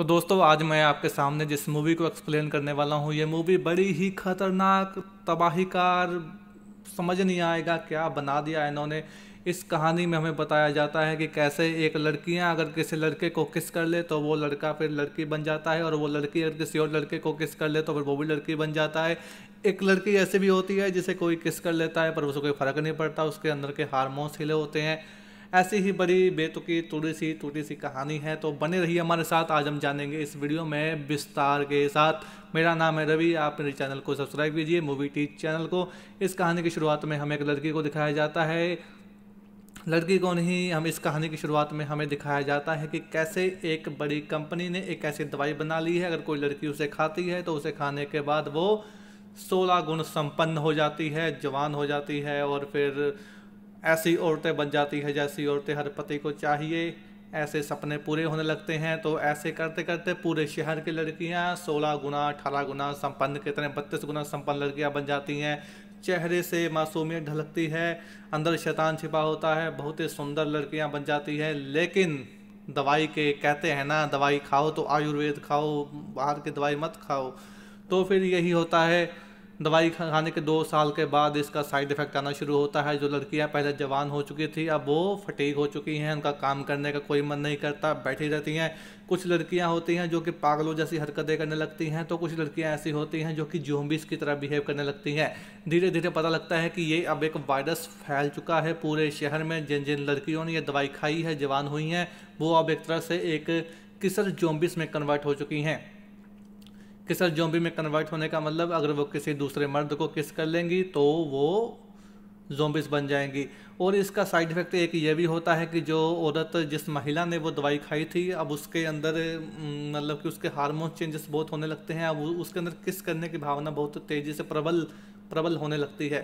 तो दोस्तों आज मैं आपके सामने जिस मूवी को एक्सप्लेन करने वाला हूँ ये मूवी बड़ी ही खतरनाक तबाहीकार समझ नहीं आएगा क्या बना दिया इन्होंने इस कहानी में हमें बताया जाता है कि कैसे एक लड़कियां अगर किसी लड़के को किस कर ले तो वो लड़का फिर लड़की बन जाता है और वो लड़की अगर किसी और लड़के को किस कर ले तो फिर वो भी लड़की बन जाता है एक लड़की ऐसी भी होती है जिसे कोई किस कर लेता है पर उसको कोई फ़र्क नहीं पड़ता उसके अंदर के हारमोन्स हिले होते हैं ऐसी ही बड़ी बेतुकी थोड़ी सी टूटी सी कहानी है तो बने रहिए हमारे साथ आज हम जानेंगे इस वीडियो में विस्तार के साथ मेरा नाम है रवि आप मेरे चैनल को सब्सक्राइब कीजिए मूवी टी चैनल को इस कहानी की शुरुआत में हमें एक लड़की को दिखाया जाता है लड़की को नहीं हम इस कहानी की शुरुआत में हमें दिखाया जाता है कि कैसे एक बड़ी कंपनी ने एक ऐसी दवाई बना ली है अगर कोई लड़की उसे खाती है तो उसे खाने के बाद वो सोलह गुण संपन्न हो जाती है जवान हो जाती है और फिर ऐसी औरतें बन जाती है जैसी औरतें हर पति को चाहिए ऐसे सपने पूरे होने लगते हैं तो ऐसे करते करते पूरे शहर की लड़कियां 16 गुना 18 गुना संपन्न कितने बत्तीस गुना संपन्न लड़कियां बन जाती हैं चेहरे से मासूमियत ढलकती है अंदर शैतान छिपा होता है बहुत ही सुंदर लड़कियां बन जाती हैं लेकिन दवाई के कहते हैं ना दवाई खाओ तो आयुर्वेद खाओ बाहर की दवाई मत खाओ तो फिर यही होता है दवाई खाने के दो साल के बाद इसका साइड इफेक्ट आना शुरू होता है जो लड़कियां पहले जवान हो चुकी थी अब वो फटीक हो चुकी हैं उनका काम करने का कोई मन नहीं करता बैठी रहती हैं कुछ लड़कियां होती हैं जो कि पागलों जैसी हरकतें करने लगती हैं तो कुछ लड़कियां ऐसी होती हैं जो कि जोम्बिस की तरह बिहेव करने लगती हैं धीरे धीरे पता लगता है कि ये अब एक वायरस फैल चुका है पूरे शहर में जिन जिन लड़कियों ने ये दवाई खाई है जवान हुई हैं वो अब एक तरह से एक किसर जोम्बिस में कन्वर्ट हो चुकी हैं किसर जोम्बी में कन्वर्ट होने का मतलब अगर वो किसी दूसरे मर्द को किस कर लेंगी तो वो जोम्बिस बन जाएंगी और इसका साइड इफ़ेक्ट एक ये भी होता है कि जो औरत जिस महिला ने वो दवाई खाई थी अब उसके अंदर मतलब कि उसके हार्मोन चेंजेस बहुत होने लगते हैं अब उसके अंदर किस करने की भावना बहुत तेज़ी से प्रबल प्रबल होने लगती है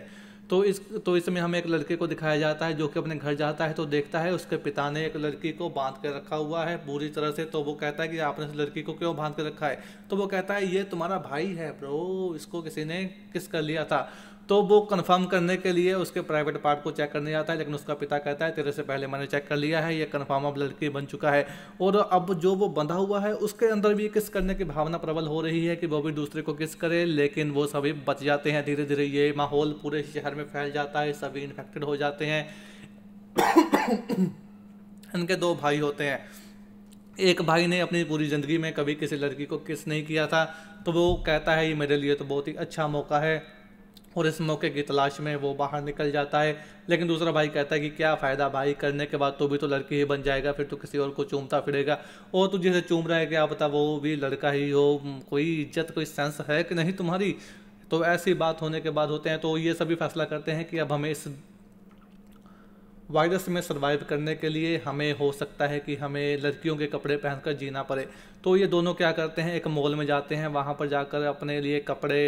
तो इस तो इसमें हमें एक लड़के को दिखाया जाता है जो कि अपने घर जाता है तो देखता है उसके पिता ने एक लड़की को बांध कर रखा हुआ है पूरी तरह से तो वो कहता है कि आपने उस लड़की को क्यों बांध कर रखा है तो वो कहता है ये तुम्हारा भाई है ब्रो इसको किसी ने किस कर लिया था तो वो कंफर्म करने के लिए उसके प्राइवेट पार्ट को चेक करने जाता है लेकिन उसका पिता कहता है तेरे से पहले मैंने चेक कर लिया है ये कन्फर्म अब लड़की बन चुका है और अब जो वो बंधा हुआ है उसके अंदर भी किस करने की भावना प्रबल हो रही है कि वो भी दूसरे को किस करे लेकिन वो सभी बच जाते हैं धीरे धीरे ये माहौल पूरे शहर में फैल जाता है सभी इन्फेक्टेड हो जाते हैं इनके दो भाई होते हैं एक भाई ने अपनी पूरी ज़िंदगी में कभी किसी लड़की को किस नहीं किया था तो वो कहता है ये मेरे लिए तो बहुत ही अच्छा मौका है और इस मौके की तलाश में वो बाहर निकल जाता है लेकिन दूसरा भाई कहता है कि क्या फ़ायदा भाई करने के बाद तो भी तो लड़की ही बन जाएगा फिर तो किसी और को चूमता फिरेगा और तू जिसे चूम रहा है क्या बता वो भी लड़का ही हो कोई इज्जत कोई सेंस है कि नहीं तुम्हारी तो ऐसी बात होने के बाद होते हैं तो ये सभी फैसला करते हैं कि अब हमें इस वायरस में सर्वाइव करने के लिए हमें हो सकता है कि हमें लड़कियों के कपड़े पहनकर जीना पड़े तो ये दोनों क्या करते हैं एक मॉल में जाते हैं वहाँ पर जाकर अपने लिए कपड़े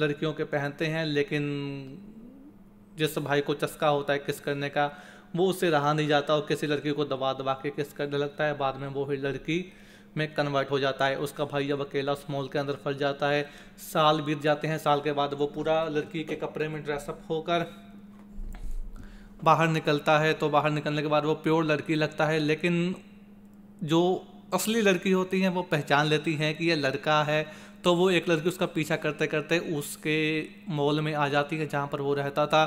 लड़कियों के पहनते हैं लेकिन जिस भाई को चस्का होता है किस करने का वो उससे रहा नहीं जाता और किसी लड़की को दबा दबा के किस करने लगता है बाद में वो फिर लड़की में कन्वर्ट हो जाता है उसका भाई जब अकेला उस मॉल के अंदर फंस जाता है साल बीत जाते हैं साल के बाद वो पूरा लड़की के कपड़े में ड्रेसअप होकर बाहर निकलता है तो बाहर निकलने के बाद वो प्योर लड़की लगता है लेकिन जो असली लड़की होती हैं वो पहचान लेती हैं कि ये लड़का है तो वो एक लड़की उसका पीछा करते करते उसके मॉल में आ जाती है जहाँ पर वो रहता था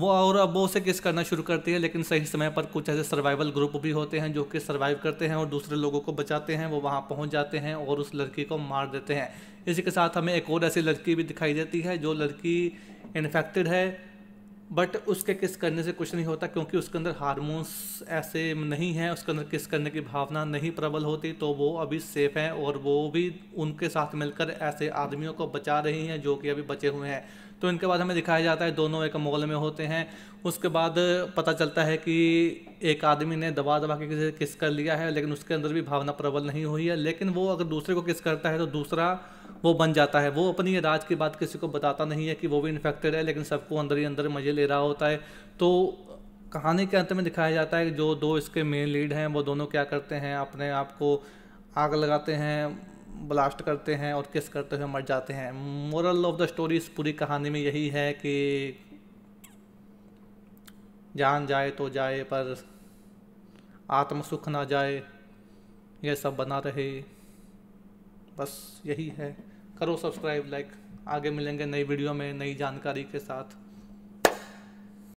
वो और अब वो उसे किस करना शुरू करती है लेकिन सही समय पर कुछ ऐसे सर्वाइवल ग्रुप भी होते हैं जो कि सर्वाइव करते हैं और दूसरे लोगों को बचाते हैं वो वहाँ पहुँच जाते हैं और उस लड़की को मार देते हैं इसी के साथ हमें एक और ऐसी लड़की भी दिखाई देती है जो लड़की इन्फेक्टेड है बट उसके किस करने से कुछ नहीं होता क्योंकि उसके अंदर हारमोन्स ऐसे नहीं हैं उसके अंदर किस करने की भावना नहीं प्रबल होती तो वो अभी सेफ़ हैं और वो भी उनके साथ मिलकर ऐसे आदमियों को बचा रही हैं जो कि अभी बचे हुए हैं तो इनके बाद हमें दिखाया जाता है दोनों एक मॉल में होते हैं उसके बाद पता चलता है कि एक आदमी ने दबा दबा के किसी किस कर लिया है लेकिन उसके अंदर भी भावना प्रबल नहीं हुई है लेकिन वो अगर दूसरे को किस करता है तो दूसरा वो बन जाता है वो अपनी राज की बात किसी को बताता नहीं है कि वो भी इन्फेक्टेड है लेकिन सबको अंदर ही अंदर मजे ले ले रहा होता है तो कहानी के अंत में दिखाया जाता है कि जो दो इसके मेन लीड हैं वो दोनों क्या करते हैं अपने आप को आग लगाते हैं ब्लास्ट करते हैं और किस करते हुए मर जाते हैं मोरल ऑफ द स्टोरी इस पूरी कहानी में यही है कि जान जाए तो जाए पर आत्म सुख ना जाए यह सब बना रहे बस यही है करो सब्सक्राइब लाइक आगे मिलेंगे नई वीडियो में नई जानकारी के साथ